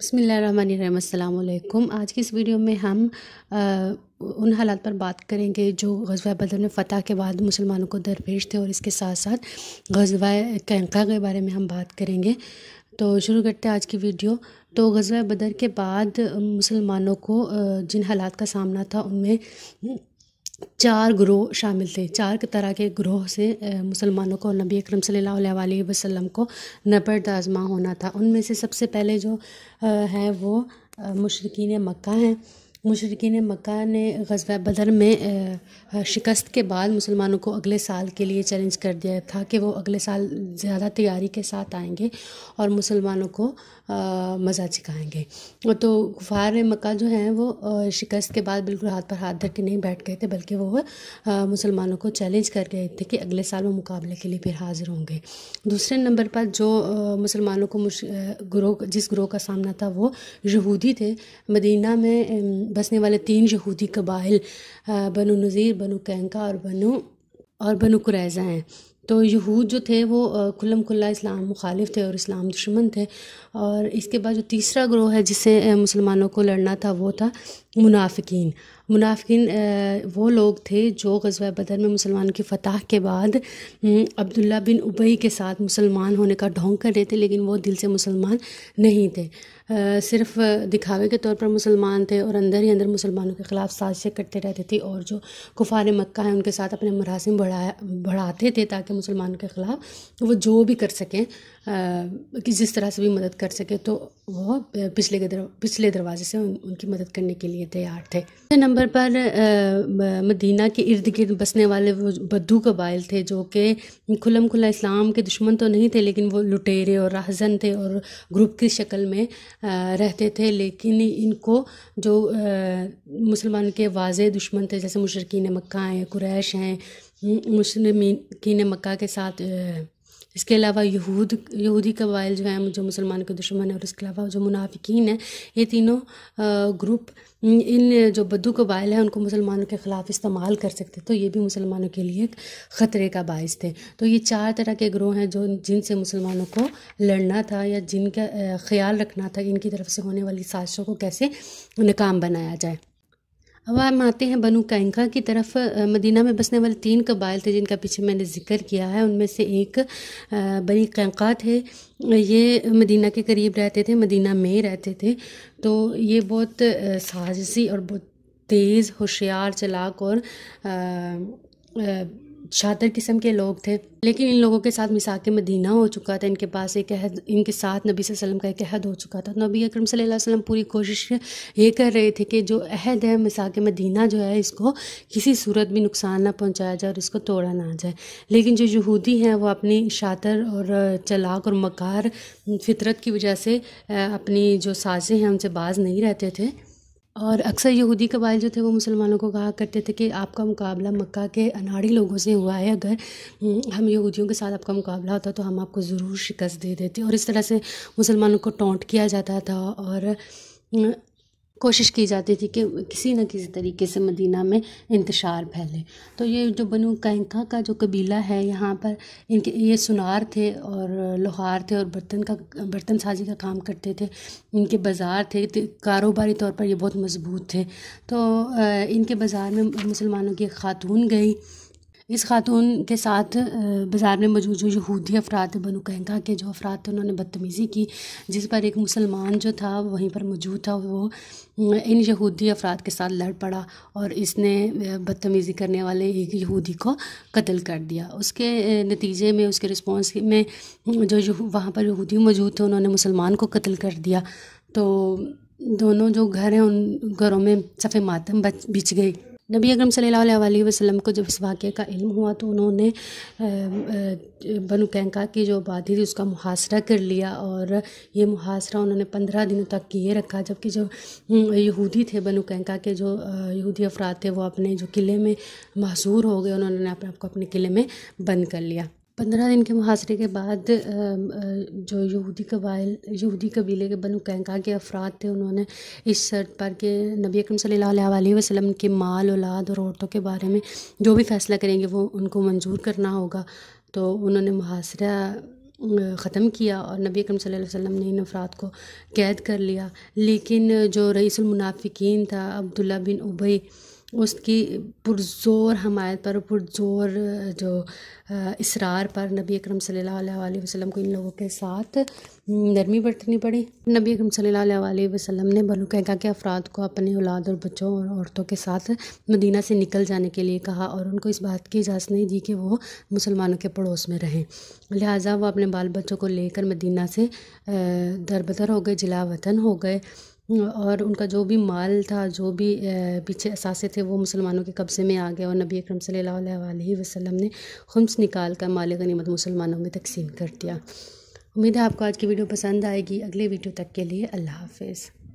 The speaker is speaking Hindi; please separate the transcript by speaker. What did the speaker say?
Speaker 1: बसमिलकुम आज की इस वीडियो में हम आ, उन हालात पर बात करेंगे जो गजवा बदर में फ़तह के बाद मुसलमानों को दरपेश थे और इसके साथ साथ गजवा कैंका के बारे में हम बात करेंगे तो शुरू करते हैं आज की वीडियो तो गजवा बदर के बाद मुसलमानों को जिन हालात का सामना था उनमें चार ग्रोह शामिल थे चार तरह के ग्रोह से मुसलमानों को नबी अकरम सल्लल्लाहु अलैहि वसल्लम को नबर्द आजमा होना था उनमें से सबसे पहले जो है वो मुशरकिन मक्का हैं मुशरकिन मक्का ने गजब बदर में शिकस्त के बाद मुसलमानों को अगले साल के लिए चैलेंज कर दिया था कि वो अगले साल ज़्यादा तैयारी के साथ आएंगे और मुसलमानों को मज़ा चिकाएंगे तो गुफार मक्का जो हैं वो शिकस्त के बाद बिल्कुल हाथ पर हाथ धर के नहीं बैठ गए थे बल्कि वो मुसलमानों को चैलेंज कर गए थे कि अगले साल वो मुकाबले के लिए फिर हाजिर होंगे दूसरे नंबर पर जो मुसलमानों को ग्रोह जिस ग्रोह का सामना था वो यहूदी थे मदीना में बसने वाले तीन यहूदी कबाइल बनु नज़ीर बनु कैंका और बनु और बनु कुरैज़ा हैं तो यहूद जो थे वो खुलम खुल्ला इस्लाम मुखालिफ थे और इस्लाम दुश्मन थे और इसके बाद जो तीसरा ग्रोह है जिससे मुसलमानों को लड़ना था वो था मुनाफिकीन मुनाफिकीन वो लोग थे जो गजवा बदर में मुसलमान की फ़तह के बाद अब्दुल्ला बिन उबई के साथ मुसलमान होने का ढोंग कर रहे थे लेकिन वो दिल से मुसलमान नहीं थे सिर्फ दिखावे के तौर पर मुसलमान थे और अंदर ही अंदर मुसलमानों के ख़िलाफ़ साजिशें करते रहते थे और जो कुफार मक्का है उनके साथ अपने मरासम बढ़ा बढ़ाते थे ताकि मुसलमानों के ख़िलाफ़ वो जो भी कर सकें कि जिस तरह से भी मदद कर सके तो वह पिछले के दर, पिछले दरवाजे से उन, उनकी मदद करने के लिए लिए तैयार थे नंबर पर आ, मदीना के इर्द गिर्द बसने वाले वो बद्दू कबाइल थे जो कि खुलम खुला इस्लाम के दुश्मन तो नहीं थे लेकिन वो लुटेरे और राहजन थे और ग्रुप की शक्ल में आ, रहते थे लेकिन इनको जो मुसलमान के वाज दुश्मन थे जैसे मुशरकिन मक्का हैं कुरैश हैं मुसलमिन मक्का के साथ आ, इसके अलावा यहूद यहूदी कबाइल जो हैं जो मुसलमान के दुश्मन हैं और इसके अलावा जो मुनाफिकीन है ये तीनों ग्रुप इन जो बद्दू कबाइल हैं उनको मुसलमानों के ख़िलाफ़ इस्तेमाल कर सकते तो ये भी मुसलमानों के लिए ख़तरे का बायस थे तो ये चार तरह के ग्रोह हैं जो जिनसे मुसलमानों को लड़ना था या जिनका ख्याल रखना था इनकी तरफ से होने वाली साजिशों को कैसे नाकाम बनाया जाए अब हम आते हैं बनु कैंका की तरफ मदीना में बसने वाले तीन कबाइल थे जिनका पीछे मैंने जिक्र किया है उनमें से एक बनी कैंका थे ये मदीना के करीब रहते थे मदीना में रहते थे तो ये बहुत साजिशी और बहुत तेज़ होशियार चलाक और आ, आ, शादर किस्म के लोग थे लेकिन इन लोगों के साथ मिसाक मदीना हो चुका था इनके पास एक अहद इनके साथ नबी वसल्लम का एक अहद हो चुका था नबी अकरम सल्लल्लाहु अलैहि वसल्लम पूरी कोशिश ये कर रहे थे कि जो अहद है मिसाक मदीना जो है इसको किसी सूरत भी नुकसान ना पहुंचाया जाए और इसको तोड़ा ना जाए लेकिन जो यहूदी हैं वो अपनी शातर और चलाक और मकार फितरत की वजह से अपनी जो साजें हैं उनसे बाज नहीं रहते थे और अक्सर यहूदी कबाइल जो थे वो मुसलमानों को कहा करते थे कि आपका मुकाबला मक्का के अनाड़ी लोगों से हुआ है अगर हम्म, हम यहूदियों के साथ आपका मुकाबला होता तो हम आपको ज़रूर शिकस्त दे देते और इस तरह से मुसलमानों को टोंट किया जाता था और हम्म, कोशिश की जाती थी कि किसी न किसी तरीके से मदीना में इंतशार फैले तो ये जो बनु कैंका का जो कबीला है यहाँ पर इनके ये सुनार थे और लोहार थे और बर्तन का बर्तन साजी का काम करते थे इनके बाज़ार थे कारोबारी तौर पर ये बहुत मजबूत थे तो इनके बाज़ार में मुसलमानों की एक ख़ातून गई इस खातून के साथ बाज़ार में मौजूद जो यहूदी अफराद थे बनु कहंगा के जो अफराद थे उन्होंने बदतमीज़ी की जिस पर एक मुसलमान जो था वहीं पर मौजूद था वो इन यहूदी अफराद के साथ लड़ पड़ा और इसने बदतमीज़ी करने वाले एक यहूदी को कत्ल कर दिया उसके नतीजे में उसके रिस्पॉन्स में जो वहाँ पर यहूदी मौजूद थे उन्होंने मुसलमान को कत्ल कर दिया तो दोनों जो घर हैं उन घरों में सफ़े मातम बच बिछ गई नबी अकरम सल्लल्लाहु अलैहि वसल्लम को जब इस वाक़े का इल्म हुआ तो उन्होंने बनु कैंका की जो आबादी थी उसका मुहासरा कर लिया और ये मुहासरा उन्होंने पंद्रह दिनों तक किए रखा जबकि जो हम्म, यहूदी थे बनु कैंका के जो यहूदी अफराद थे वो अपने जो किले में महसूर हो गए उन्होंने अपने आप को अपने किले में बंद कर लिया पंद्रह दिन के मुहासरे के बाद जो यहूदी कबाइल यहूदी कबीले के बनु कैंका के अफराद थे उन्होंने इस शर्त पर के नबी अकरम सल्लल्लाहु अलैहि वसल्लम के माल औलाद और औरतों के बारे में जो भी फ़ैसला करेंगे वो उनको मंजूर करना होगा तो उन्होंने मुहासरा ख़त्म किया और नबी अकरम सल्लल्लाहु अलैहि वसल्लम ने इन अफराद को कैद कर लिया लेकिन जो रईसमुनाफिकीन था अब्दुल्ला बिन उबई उसकी पुरज़ोर हमायत पर पुरज़ोर जो इसरार पर नबी अकरम सल्लल्लाहु अलैहि वसल्लम को इन लोगों के साथ नरमी बरतनी पड़ी नबी अकरम सल्लल्लाहु अलैहि वसल्लम ने बनु कैका के अफराद को अपने औलाद और बच्चों और औरतों के साथ मदीना से निकल जाने के लिए कहा और उनको इस बात की इजाज़त नहीं दी कि वो मुसलमानों के पड़ोस में रहें लिहाजा वो अपने बाल बच्चों को लेकर मदीना से दरबदर हो गए जिला वतन हो गए और उनका जो भी माल था जो भी पीछे असासे थे वो मुसलमानों के कब्ज़े में आ गया और नबी अकरम सल्लल्लाहु अलैहि वसल्लम ने खुम्स निकाल कर माल गनीमत मुसलमानों में तकसीम कर दिया उम्मीद है आपको आज की वीडियो पसंद आएगी अगले वीडियो तक के लिए अल्लाह हाफिज़